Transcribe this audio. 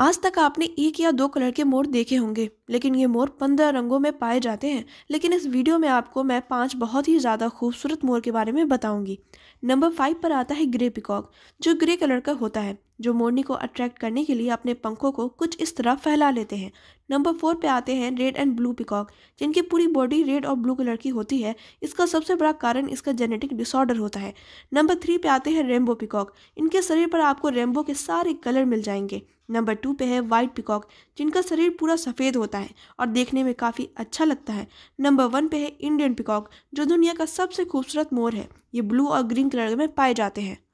आज तक आपने एक या दो कलर के मोर देखे होंगे लेकिन ये मोर पंद्रह रंगों में पाए जाते हैं लेकिन इस वीडियो में आपको मैं पांच बहुत ही ज़्यादा खूबसूरत मोर के बारे में बताऊंगी नंबर फाइव पर आता है ग्रे पिकॉक जो ग्रे कलर का होता है जो मोरनी को अट्रैक्ट करने के लिए अपने पंखों को कुछ इस तरह फैला लेते हैं नंबर फोर पे आते हैं रेड एंड ब्लू पिकॉक जिनकी पूरी बॉडी रेड और ब्लू कलर की होती है इसका सबसे बड़ा कारण इसका जेनेटिक डिसऑर्डर होता है नंबर थ्री पे आते हैं रेमबो पिकॉक इनके शरीर पर आपको रेमबो के सारे कलर मिल जाएंगे नंबर टू पे है वाइट पिकॉक जिनका शरीर पूरा सफ़ेद होता है और देखने में काफ़ी अच्छा लगता है नंबर वन पे है इंडियन पिकॉक जो दुनिया का सबसे खूबसूरत मोर है ये ब्लू और ग्रीन कलर में पाए जाते हैं